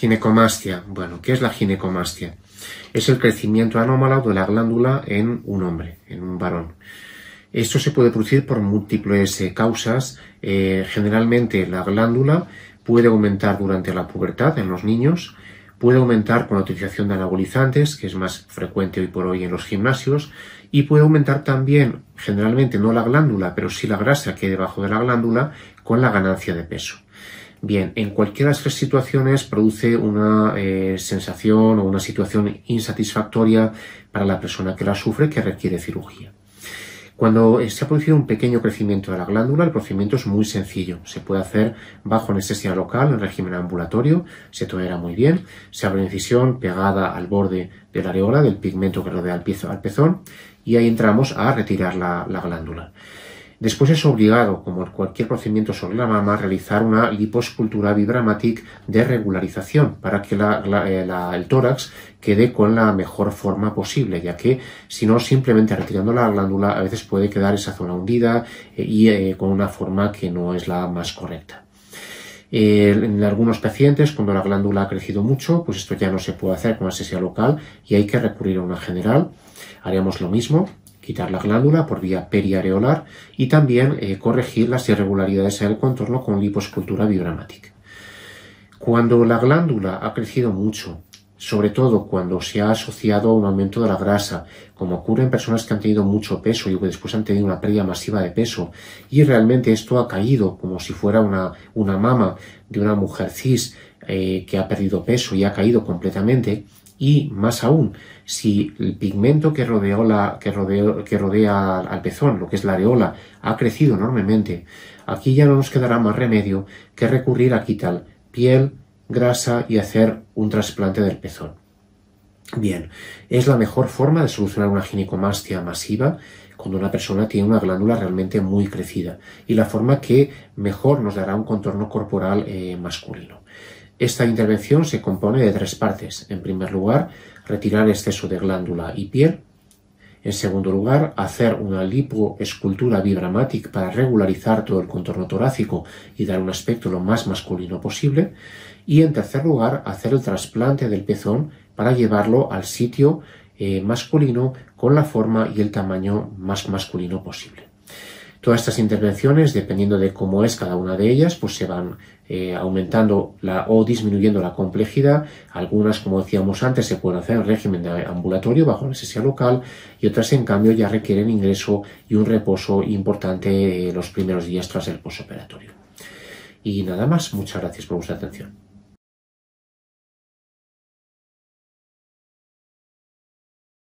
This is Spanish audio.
Ginecomastia. Bueno, ¿qué es la ginecomastia? Es el crecimiento anómalo de la glándula en un hombre, en un varón. Esto se puede producir por múltiples eh, causas. Eh, generalmente la glándula puede aumentar durante la pubertad en los niños, puede aumentar con la utilización de anabolizantes, que es más frecuente hoy por hoy en los gimnasios, y puede aumentar también, generalmente no la glándula, pero sí la grasa que hay debajo de la glándula, con la ganancia de peso. Bien, en cualquiera de estas situaciones produce una eh, sensación o una situación insatisfactoria para la persona que la sufre que requiere cirugía. Cuando eh, se ha producido un pequeño crecimiento de la glándula, el procedimiento es muy sencillo. Se puede hacer bajo anestesia local, en régimen ambulatorio, se tolera muy bien, se abre una incisión pegada al borde de la areola, del pigmento que rodea al pezón, y ahí entramos a retirar la glándula. Después es obligado, como en cualquier procedimiento sobre la mama, realizar una liposcultura vibramatic de regularización para que eh, el tórax quede con la mejor forma posible, ya que si no, simplemente retirando la glándula a veces puede quedar esa zona hundida eh, y eh, con una forma que no es la más correcta. en algunos pacientes, cuando la glándula ha crecido mucho, pues esto ya no se puede hacer con asesía local y hay que recurrir a una general. Haríamos lo mismo, quitar la glándula por vía periareolar y también eh, corregir las irregularidades en el contorno con liposcultura biogramática. Cuando la glándula ha crecido mucho, sobre todo cuando se ha asociado a un aumento de la grasa, como ocurre en personas que han tenido mucho peso y después han tenido una pérdida masiva de peso, y realmente esto ha caído como si fuera una, una mama de una mujer cis eh, que ha perdido peso y ha caído completamente, y más aún, si el pigmento que, que, rodea al pezón, lo que es la areola, ha crecido enormemente, aquí ya no nos quedará más remedio que recurrir a quitar piel, grasa y hacer un trasplante del pezón. Bien, es la mejor forma de solucionar una ginecomastia masiva cuando una persona tiene una glándula realmente muy crecida y la forma que mejor nos dará un contorno corporal eh, masculino. Esta intervención se compone de tres partes. En primer lugar, retirar exceso de glándula y piel. En segundo lugar, hacer una lipoescultura vibramatic para regularizar todo el contorno torácico y dar un aspecto lo más masculino posible. Y en tercer lugar, hacer el trasplante del pezón para llevarlo al sitio eh, masculino con la forma y el tamaño más masculino posible. Todas estas intervenciones, dependiendo de cómo es cada una de ellas, pues se van eh, aumentando o disminuyendo la complejidad. Algunas, como decíamos antes, se pueden hacer en régimen de ambulatorio bajo anestesia local y otras, en cambio, ya requieren ingreso y un reposo importante eh, los primeros días tras el posoperatorio. Y nada más, muchas gracias por vuestra atención.